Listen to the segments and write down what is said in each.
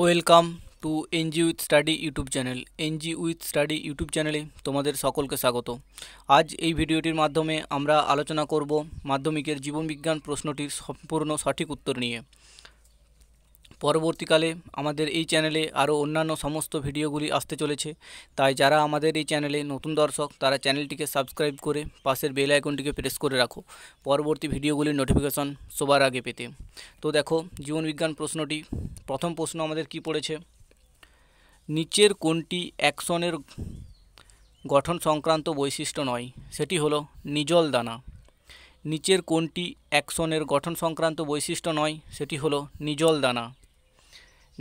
welcome to NG with study YouTube channel NG with study YouTube চ্যানেলে তোমাদের সকলকে স্বাগত আজ এই ভিডিওটির মাধ্যমে আমরা আলোচনা করব মাধ্যমিকের জীবনবিজ্ঞান প্রশ্নটির সম্পূর্ণ সঠিক উত্তর নিয়ে পরবর্তীকালে আমাদের এই চ্যানেলে আরও অন্যান্য সমস্ত ভিডিওগুলি আসতে চলেছে তাই যারা আমাদের এই চ্যানেলে নতুন দর্শক তারা চ্যানেলটিকে সাবস্ক্রাইব করে পাশের বেল আইকনটিকে প্রেস করে রাখো পরবর্তী ভিডিওগুলির নোটিফিকেশন সবার আগে পেতে তো দেখো জীবনবিজ্ঞান প্রশ্নটি প্রথম প্রশ্ন আমাদের কি পড়েছে নিচের কোনটি অ্যাকশনের গঠন সংক্রান্ত বৈশিষ্ট্য নয় সেটি হলো নিজল দানা নিচের কোনটি অ্যাকশনের গঠন সংক্রান্ত বৈশিষ্ট্য নয় সেটি হলো নিজল দানা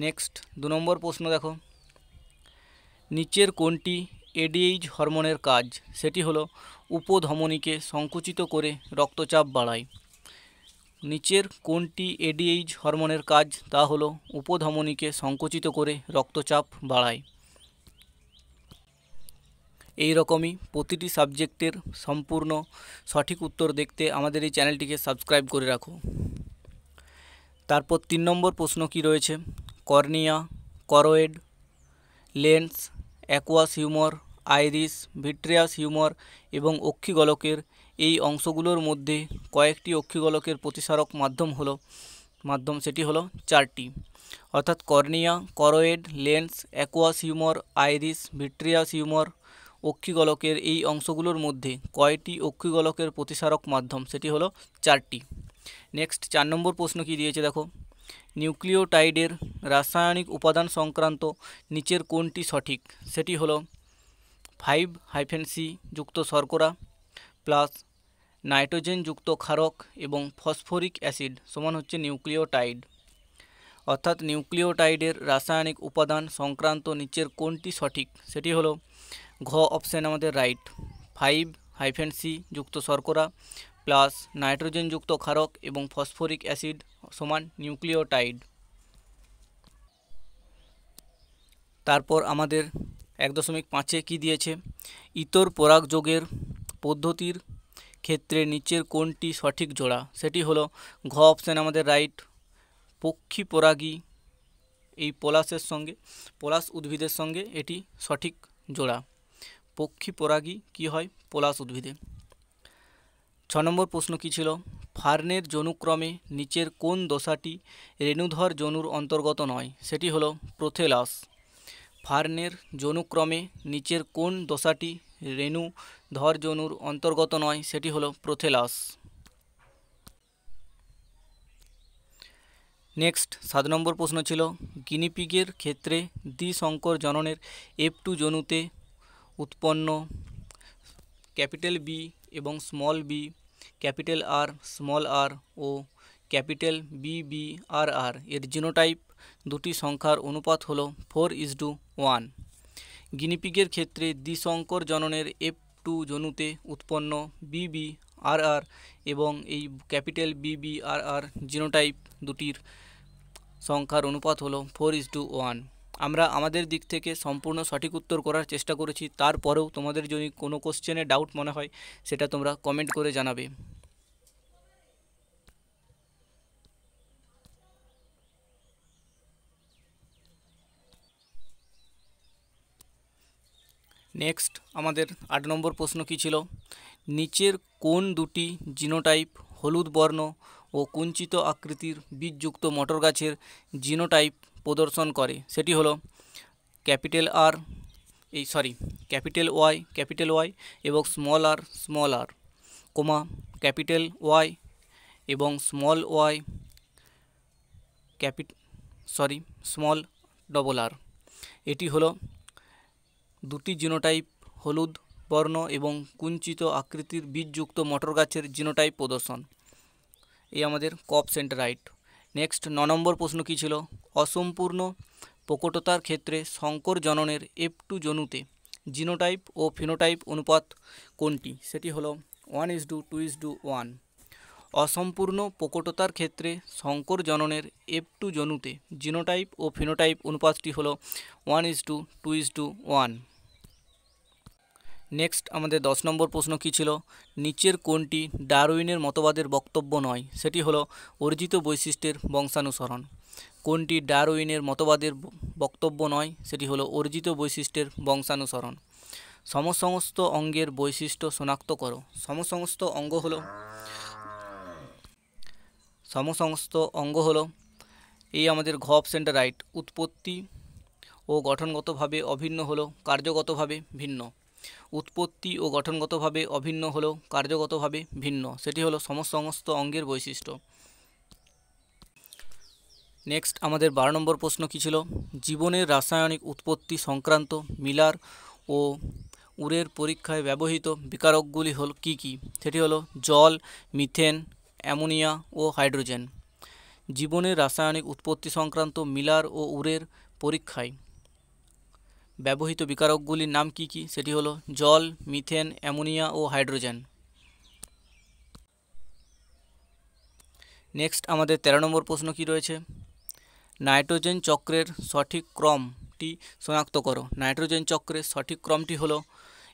নেক্সট দু নম্বর প্রশ্ন দেখো নিচের কোনটি এডিএইচ হরমোনের কাজ সেটি হলো উপধমনীকে সংকুচিত করে রক্তচাপ বাড়ায় নিচের কোনটি এডিএইচ হরমোনের কাজ তা হলো উপধমনীকে সংকুচিত করে রক্তচাপ বাড়ায় এই রকমই প্রতিটি সাবজেক্টের সম্পূর্ণ সঠিক উত্তর দেখতে আমাদের এই চ্যানেলটিকে সাবস্ক্রাইব করে রাখো তারপর তিন নম্বর প্রশ্ন কি রয়েছে cornea choroid lens aqueous humour iris vitreous humour এবং অক্ষিগলকের এই অংশগুলোর মধ্যে কয়েকটি অক্ষিগোলকের প্রতিসারক মাধ্যম হলো মাধ্যম সেটি হলো চারটি অর্থাৎ cornea choroid lens aqueous humour iris vitreous humour অক্ষিগোলকের এই অংশগুলোর মধ্যে কয়টি অক্ষিগোলকের প্রতিসারক মাধ্যম সেটি হলো চারটি নেক্সট চার নম্বর প্রশ্ন কি দিয়েছে দেখো নিউক্লিওটাইডের রাসায়নিক উপাদান সংক্রান্ত নিচের কোনটি সঠিক সেটি হলো ফাইভ হাইফেন সি যুক্ত শর্করা প্লাস নাইট্রোজেনযুক্ত ক্ষারক এবং ফসফরিক অ্যাসিড সমান হচ্ছে নিউক্লিওটাইড অর্থাৎ নিউক্লিওটাইডের রাসায়নিক উপাদান সংক্রান্ত নিচের কোনটি সঠিক সেটি হলো ঘ অপশান আমাদের রাইট ফাইভ হাইফেন সি যুক্ত শর্করা প্লাস নাইট্রোজেনযুক্ত ক্ষারক এবং ফসফরিক অ্যাসিড সমান নিউক্লিওটাইড তারপর আমাদের এক দশমিক পাঁচে কী দিয়েছে ইতর পরাগযোগের পদ্ধতির ক্ষেত্রে নিচের কোনটি সঠিক জোড়া সেটি হলো ঘ অপশান আমাদের রাইট পক্ষী পরাগী এই পলাশের সঙ্গে পলাশ উদ্ভিদের সঙ্গে এটি সঠিক জোড়া পক্ষী পরাগী কি হয় পলাশ উদ্ভিদে ছ নম্বর প্রশ্ন কী ছিল ফার্নের জনুক্রমে নিচের কোন দশাটি রেণুধর জনুর অন্তর্গত নয় সেটি হলো প্রোথেলাস ফার্নের জনুক্রমে নিচের কোন দশাটি রেণু ধর যৌনুর অন্তর্গত নয় সেটি হলো প্রোথেলাস নেক্সট সাত নম্বর প্রশ্ন ছিল গিনিপিগের ক্ষেত্রে দ্বিশঙ্কর জননের এফ টু জনুতে উৎপন্ন ক্যাপিটাল বি এবং small B capital R small R ও capital B B R R এর জিনোটাইপ দুটি সংখ্যার অনুপাত হলো ফোর ইজ টু ওয়ান গিনিপিগের ক্ষেত্রে দ্বিশঙ্কর জননের এফ টু জনুতে উৎপন্ন বিবি আর আর এবং এই ক্যাপিটাল বিবি আর আর জিনোটাইপ দুটির সংখ্যার অনুপাত হলো ফোর ইস টু ওয়ান আমরা আমাদের দিক থেকে সম্পূর্ণ সঠিক উত্তর করার চেষ্টা করেছি তারপরেও তোমাদের যদি কোনো কোশ্চেনে ডাউট মনে হয় সেটা তোমরা কমেন্ট করে জানাবে নেক্সট আমাদের আট নম্বর প্রশ্ন কী ছিল নিচের কোন দুটি জিনোটাইপ হলুদ বর্ণ ও কুঞ্চিত আকৃতির বীজযুক্ত মটর গাছের জিনোটাইপ প্রদর্শন করে সেটি হলো ক্যাপিটাল আর এই sorry capital Y capital Y এবং small R small R comma capital Y এবং small Y capital sorry small double R এটি হলো দুটি জিনোটাইপ হলুদ বর্ণ এবং কুঞ্চিত আকৃতির বীজযুক্ত মটর গাছের জিনোটাইপ প্রদর্শন এই আমাদের কপ সেন্টারাইট নেক্সট ন নম্বর প্রশ্ন কী ছিল অসম্পূর্ণ প্রকটতার ক্ষেত্রে শঙ্কর জননের এফ টু জনুতে জিনোটাইপ ও ফিনোটাইপ অনুপাত কোনটি সেটি হলো one is to two is to one অসম্পূর্ণ প্রকটতার ক্ষেত্রে শঙ্কর জননের এফ টু জনুতে জিনোটাইপ ও ফিনোটাইপ অনুপাতটি হলো one is to two is to one next আমাদের দশ নম্বর প্রশ্ন কী ছিল নিচের কোনটি ডারউইনের মতবাদের বক্তব্য নয় সেটি হলো অর্জিত বৈশিষ্ট্যের বংশানুসরণ কোনটি ডারউইনের মতবাদের বক্তব্য নয় সেটি হলো অর্জিত বৈশিষ্ট্যের বংশানুসরণ সমসমস্ত অঙ্গের বৈশিষ্ট্য শনাক্ত করো সমসমস্ত অঙ্গ হলো সমসমস্ত অঙ্গ হলো এই আমাদের ঘপ সেন্টারাইট রাইট উৎপত্তি ও গঠনগতভাবে অভিন্ন হলো কার্যগতভাবে ভিন্ন উৎপত্তি ও গঠনগতভাবে অভিন্ন হলেও কার্যগতভাবে ভিন্ন সেটি হলো সমস্ত অঙ্গের বৈশিষ্ট্য নেক্সট আমাদের বারো নম্বর প্রশ্ন কী ছিল জীবনের রাসায়নিক উৎপত্তি সংক্রান্ত মিলার ও উরের পরীক্ষায় ব্যবহৃত বিকারকগুলি হল কি কি সেটি হলো জল মিথেন অ্যামোনিয়া ও হাইড্রোজেন জীবনের রাসায়নিক উৎপত্তি সংক্রান্ত মিলার ও উরের পরীক্ষায় ব্যবহৃত বিকারকগুলির নাম কি কি সেটি হলো জল মিথেন অ্যামোনিয়া ও হাইড্রোজেন নেক্সট আমাদের ১৩ নম্বর প্রশ্ন কি রয়েছে নাইট্রোজেন চক্রের সঠিক ক্রমটি শনাক্ত করো নাইট্রোজেন চক্রের সঠিক ক্রমটি হলো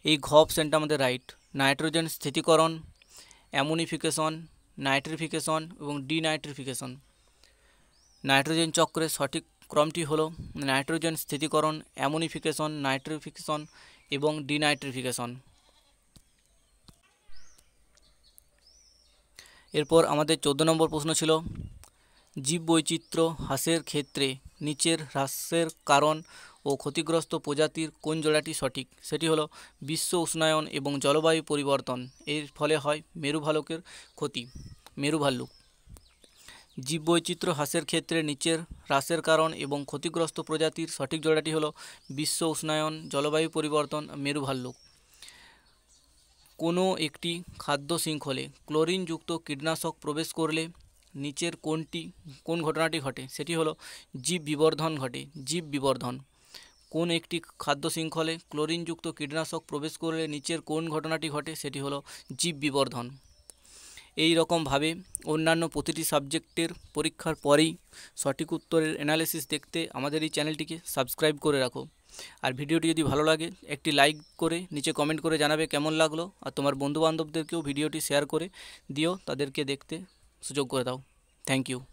এই ঘপ সেন্টার আমাদের রাইট নাইট্রোজেন স্থিতিকরণ অ্যামোনিফিকেশন নাইট্রিফিকেশন এবং ডিনাইট্রিফিকেশন নাইট্রোজেন চক্রের সঠিক ক্রমটি হলো নাইট্রোজেন স্থিতিকরণ অ্যামোনিফিকেশন নাইট্রিফিকেশন এবং ডিনাইট্রিফিকেশন এরপর আমাদের চোদ্দো নম্বর প্রশ্ন ছিল জীববৈচিত্র্য হ্রাসের ক্ষেত্রে নিচের হ্রাসের কারণ ও ক্ষতিগ্রস্ত প্রজাতির কোন জোড়াটি সঠিক সেটি হলো বিশ্ব উষ্ণায়ন এবং জলবায়ু পরিবর্তন এর ফলে হয় মেরুভালুকের ক্ষতি মেরুভাল্লুক জীববৈচিত্র্য হ্রাসের ক্ষেত্রে নিচের হ্রাসের কারণ এবং ক্ষতিগ্রস্ত প্রজাতির সঠিক জোড়াটি হল বিশ্ব উষ্ণায়ন জলবায়ু পরিবর্তন মেরুভাল্লুক কোনো একটি খাদ্য শৃঙ্খলে ক্লোরিনযুক্ত কীটনাশক প্রবেশ করলে নিচের কোনটি কোন ঘটনাটি ঘটে সেটি হলো জীব বিবর্ধন ঘটে জীব বিবর্ধন কোন একটি খাদ্য শৃঙ্খলে ক্লোরিনযুক্ত কীটনাশক প্রবেশ করলে নিচের কোন ঘটনাটি ঘটে সেটি হলো জীব বিবর্ধন এই রকমভাবে অন্যান্য প্রতিটি সাবজেক্টের পরীক্ষার পরেই সঠিক উত্তরের অ্যানালিসিস দেখতে আমাদের এই চ্যানেলটিকে সাবস্ক্রাইব করে রাখো আর ভিডিওটি যদি ভালো লাগে একটি লাইক করে নিচে কমেন্ট করে জানাবে কেমন লাগলো আর তোমার বন্ধুবান্ধবদেরকেও ভিডিওটি শেয়ার করে দিও তাদেরকে দেখতে সুযোগ করে দাও থ্যাংক ইউ